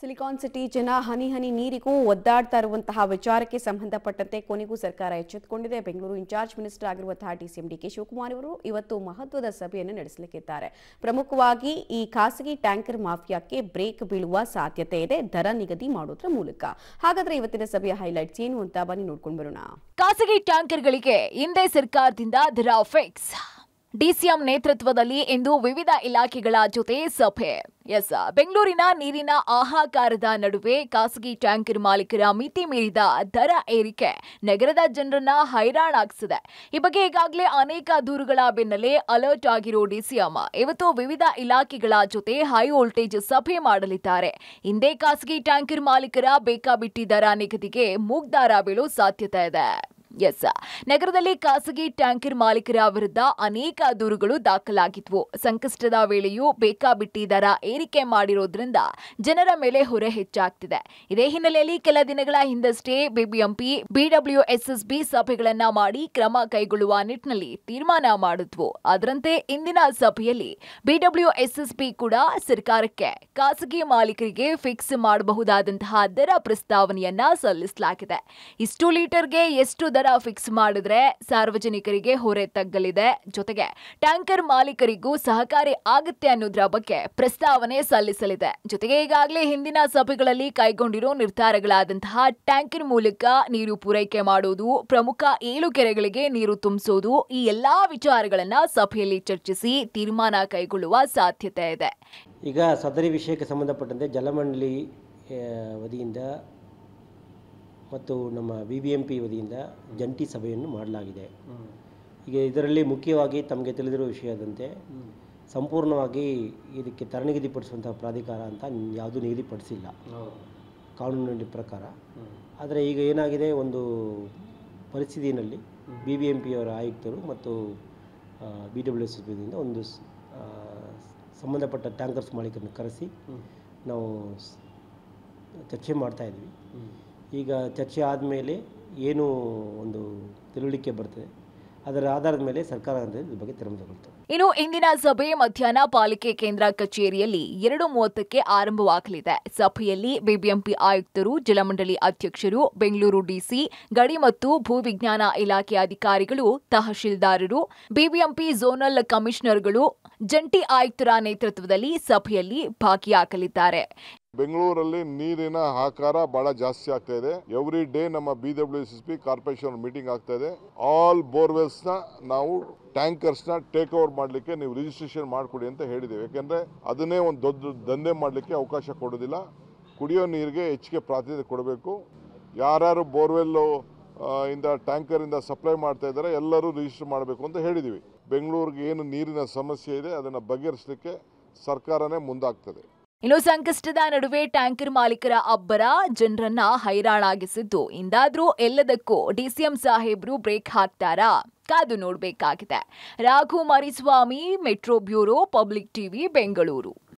silicon city ಜನ ಹನಿ ಹನಿ ನೀರಿಗೂ ಒದ್ದಾಡ್ತಾ ಇರುವಂತಹ ವಿಚಾರಕ್ಕೆ ಸಂಬಂಧಪಟ್ಟಂತೆ ಕೊನೆಗೂ ಸರ್ಕಾರ ಎಚ್ಚೆತ್ತುಕೊಂಡಿದೆ ಬೆಂಗಳೂರು ಇನ್ಚಾರ್ಜ್ ಮಿನಿಸ್ಟರ್ ಆಗಿರುವಂತಹ ಡಿಸಿಎಂ ಕೆ ಶಿವಕುಮಾರ್ ಅವರು ಇವತ್ತು ಮಹತ್ವದ ಸಭೆಯನ್ನು ನಡೆಸಲಿಕ್ಕಿದ್ದಾರೆ ಪ್ರಮುಖವಾಗಿ ಈ ಖಾಸಗಿ ಟ್ಯಾಂಕರ್ ಮಾಫಿಯಾಕ್ಕೆ ಬ್ರೇಕ್ ಬೀಳುವ ಸಾಧ್ಯತೆ ಇದೆ ದರ ನಿಗದಿ ಮಾಡುವುದರ ಮೂಲಕ ಹಾಗಾದ್ರೆ ಇವತ್ತಿನ ಸಭೆಯ ಹೈಲೈಟ್ಸ್ ಏನು ಅಂತ ಬನ್ನಿ ನೋಡ್ಕೊಂಡು ಬರೋಣ ಖಾಸಗಿ ಟ್ಯಾಂಕರ್ಗಳಿಗೆ ಹಿಂದೆ ಸರ್ಕಾರದಿಂದ ದರ ಫಿಕ್ಸ್ ಡಿಸಿಎಂ ನೇತೃತ್ವದಲ್ಲಿ ಇಂದು ವಿವಿಧ ಇಲಾಖೆಗಳ ಜೊತೆ ಸಭೆ ಎಸ್ ಬೆಂಗಳೂರಿನ ನೀರಿನ ಆಹಾಕಾರದ ನಡುವೆ ಖಾಸಗಿ ಟ್ಯಾಂಕರ್ ಮಾಲೀಕರ ಮಿತಿ ಮೀರಿದ ದರ ಏರಿಕೆ ನಗರದ ಜನರನ್ನ ಹೈರಾಣಾಗಿಸಿದೆ ಈ ಬಗ್ಗೆ ಈಗಾಗಲೇ ಅನೇಕ ದೂರುಗಳ ಬೆನ್ನಲ್ಲೇ ಅಲರ್ಟ್ ಆಗಿರೋ ಡಿಸಿಎಂ ಇವತ್ತು ವಿವಿಧ ಇಲಾಖೆಗಳ ಜೊತೆ ಹೈ ವೋಲ್ಟೇಜ್ ಸಭೆ ಮಾಡಲಿದ್ದಾರೆ ಹಿಂದೆ ಖಾಸಗಿ ಟ್ಯಾಂಕರ್ ಮಾಲೀಕರ ಬೇಕಾಬಿಟ್ಟಿ ದರ ನಿಗದಿಗೆ ಮೂಗ್ದಾರ ಬೀಳೋ ಸಾಧ್ಯತೆ ಇದೆ ಎಸ್ ನಗರದಲ್ಲಿ ಖಾಸಗಿ ಟ್ಯಾಂಕರ್ ಮಾಲೀಕರ ವಿರುದ್ಧ ಅನೇಕ ದೂರುಗಳು ದಾಖಲಾಗಿದ್ವು ಸಂಕಷ್ಟದ ವೇಳೆಯೂ ಬೇಕಾಬಿಟ್ಟಿ ದರ ಏರಿಕೆ ಮಾಡಿರೋದ್ರಿಂದ ಜನರ ಮೇಲೆ ಹೊರೆ ಹೆಚ್ಚಾಗ್ತಿದೆ ಇದೇ ಹಿನ್ನೆಲೆಯಲ್ಲಿ ಕೆಲ ದಿನಗಳ ಹಿಂದಷ್ಟೇ ಬಿಬಿಎಂಪಿ ಬಿಡಬ್ಲ್ಯೂಎಸ್ಎಸ್ಬಿ ಸಭೆಗಳನ್ನ ಮಾಡಿ ಕ್ರಮ ಕೈಗೊಳ್ಳುವ ನಿಟ್ಟಿನಲ್ಲಿ ತೀರ್ಮಾನ ಮಾಡಿದ್ವು ಅದರಂತೆ ಇಂದಿನ ಸಭೆಯಲ್ಲಿ ಬಿಡಬ್ಲ್ಯೂಎಸ್ಎಸ್ಬಿ ಕೂಡ ಸರ್ಕಾರಕ್ಕೆ ಖಾಸಗಿ ಮಾಲೀಕರಿಗೆ ಫಿಕ್ಸ್ ಮಾಡಬಹುದಾದಂತಹ ದರ ಪ್ರಸ್ತಾವನೆಯನ್ನ ಸಲ್ಲಿಸಲಾಗಿದೆ ಇಷ್ಟು ಲೀಟರ್ಗೆ ಎಷ್ಟು ದರ ಫಿಕ್ಸ್ ಮಾಡಿದ್ರೆ ಸಾರ್ವಜನಿಕರಿಗೆ ಹೊರೆ ತಗ್ಗಲಿದೆ ಜೊತೆಗೆ ಟ್ಯಾಂಕರ್ ಮಾಲೀಕರಿಗೂ ಸಹಕಾರಿ ಆಗುತ್ತೆ ಅನ್ನೋದ್ರ ಬಗ್ಗೆ ಪ್ರಸ್ತಾವನೆ ಸಲ್ಲಿಸಲಿದೆ ಜೊತೆಗೆ ಈಗಾಗಲೇ ಹಿಂದಿನ ಸಭೆಗಳಲ್ಲಿ ಕೈಗೊಂಡಿರೋ ನಿರ್ಧಾರಗಳಾದಂತಹ ಟ್ಯಾಂಕರ್ ಮೂಲಕ ನೀರು ಪೂರೈಕೆ ಮಾಡುವುದು ಪ್ರಮುಖ ಏಳು ಕೆರೆಗಳಿಗೆ ನೀರು ತುಂಬಿಸೋದು ಈ ಎಲ್ಲಾ ವಿಚಾರಗಳನ್ನ ಸಭೆಯಲ್ಲಿ ಚರ್ಚಿಸಿ ತೀರ್ಮಾನ ಕೈಗೊಳ್ಳುವ ಸಾಧ್ಯತೆ ಇದೆ ಈಗ ಸದರಿ ವಿಷಯಕ್ಕೆ ಸಂಬಂಧಪಟ್ಟಂತೆ ಜಲಮಂಡಳಿ ವತಿಯಿಂದ ಮತ್ತು ನಮ್ಮ ವಿ ವಿ ಎಂ ಪಿ ವತಿಯಿಂದ ಜಂಟಿ ಸಭೆಯನ್ನು ಮಾಡಲಾಗಿದೆ ಈಗ ಇದರಲ್ಲಿ ಮುಖ್ಯವಾಗಿ ತಮಗೆ ತಿಳಿದಿರುವ ವಿಷಯದಂತೆ ಸಂಪೂರ್ಣವಾಗಿ ಇದಕ್ಕೆ ತರನಿಗದಿಪಡಿಸುವಂಥ ಪ್ರಾಧಿಕಾರ ಅಂತ ಯಾವುದೂ ನಿಗದಿಪಡಿಸಿಲ್ಲ ಕಾನೂನಿನ ಪ್ರಕಾರ ಆದರೆ ಈಗ ಏನಾಗಿದೆ ಒಂದು ಪರಿಸ್ಥಿತಿಯಲ್ಲಿ ಬಿ ಬಿ ಎಂ ಪಿಯವರ ಆಯುಕ್ತರು ಮತ್ತು ಬಿ ಡಬ್ಲ್ಯೂ ಎಸ್ ವತಿಯಿಂದ ಒಂದು ಸಂಬಂಧಪಟ್ಟ ಟ್ಯಾಂಕರ್ಸ್ ಮಾಲೀಕರನ್ನು ಕರೆಸಿ ನಾವು ಚರ್ಚೆ ಮಾಡ್ತಾಯಿದ್ವಿ ಈಗ ಚರ್ಚೆ ಆದಮೇಲೆ ಏನು ಒಂದು ತಿಳುವಳಿಕೆ ಬರ್ತದೆ ಅದರ ಆಧಾರದ ಮೇಲೆ ಸರ್ಕಾರ ಬಗ್ಗೆ ತೀರ್ಮಾನ ಇನ್ನು ಇಂದಿನ ಸಭೆ ಮಧ್ಯಾಹ್ನ ಪಾಲಿಕೆ ಕೇಂದ್ರ ಕಚೇರಿಯಲ್ಲಿ ಎರಡು ಮೂವತ್ತಕ್ಕೆ ಆರಂಭವಾಗಲಿದೆ ಸಭೆಯಲ್ಲಿ ಬಿಬಿಎಂಪಿ ಆಯುಕ್ತರು ಜಲಮಂಡಳಿ ಅಧ್ಯಕ್ಷರು ಬೆಂಗಳೂರು ಡಿಸಿ ಗಡಿ ಮತ್ತು ಭೂವಿಜ್ಞಾನ ಇಲಾಖೆ ಅಧಿಕಾರಿಗಳು ತಹಶೀಲ್ದಾರರು ಬಿಬಿಎಂಪಿ ಝೋನಲ್ ಕಮಿಷನರ್ಗಳು ಜಂಟಿ ಆಯುಕ್ತರ ನೇತೃತ್ವದಲ್ಲಿ ಸಭೆಯಲ್ಲಿ ಭಾಗಿಯಾಗಲಿದ್ದಾರೆ ಬೆಂಗಳೂರಲ್ಲಿ ನೀರಿನ ಆಕಾರ ಬಹಳ ಜಾಸ್ತಿ ಆಗ್ತಾ ಇದೆ ಎವ್ರಿ ಡೇ ನಮ್ಮ B W S P corporation meeting ಆಗ್ತಾ ಇದೆ ಆಲ್ ಬೋರ್ವೆಲ್ಸ್ ನ ನಾವು ಟ್ಯಾಂಕರ್ಸ್ ನ ಟೇಕ್ ಓವರ್ ಮಾಡಲಿಕ್ಕೆ ನೀವು ರಿಜಿಸ್ಟ್ರೇಷನ್ ಮಾಡಿಕೊಡಿ ಅಂತ ಹೇಳಿದ್ದೇವೆ ಯಾಕೆಂದ್ರೆ ಅದನ್ನೇ ಒಂದು ದೊಡ್ಡ ದಂಧೆ ಮಾಡಲಿಕ್ಕೆ ಅವಕಾಶ ಕೊಡೋದಿಲ್ಲ ಕುಡಿಯೋ ನೀರಿಗೆ ಹೆಚ್ಚಿಗೆ ಪ್ರಾತಿನಿಧ್ಯ ಕೊಡಬೇಕು ಯಾರ್ಯಾರು ಬೋರ್ವೆಲ್ಲು ಇಂದ ಟ್ಯಾಂಕರಿಂದ ಸಪ್ಲೈ ಮಾಡ್ತಾ ಇದ್ದಾರೆ ಎಲ್ಲರೂ ರಿಜಿಸ್ಟರ್ ಮಾಡಬೇಕು ಅಂತ ಹೇಳಿದ್ದೀವಿ ಬೆಂಗಳೂರಿಗೆ ಏನು ನೀರಿನ ಸಮಸ್ಯೆ ಇದೆ ಅದನ್ನು ಬಗೆಹರಿಸಲಿಕ್ಕೆ ಸರ್ಕಾರನೇ ಮುಂದಾಗ್ತದೆ ಇನ್ನು ಸಂಕಷ್ಟದ ನಡುವೆ ಟ್ಯಾಂಕರ್ ಮಾಲೀಕರ ಅಬ್ಬರ ಜನರನ್ನ ಹೈರಾಣಾಗಿಸಿದ್ದು ಇಂದಾದ್ರೂ ಎಲ್ಲದಕ್ಕೂ ಡಿಸಿಎಂ ಸಾಹೇಬ್ರು ಬ್ರೇಕ್ ಹಾಕ್ತಾರಾ ಕಾದು ನೋಡಬೇಕಾಗಿದೆ Raghu Mariswamy metro bureau public TV Bengaluru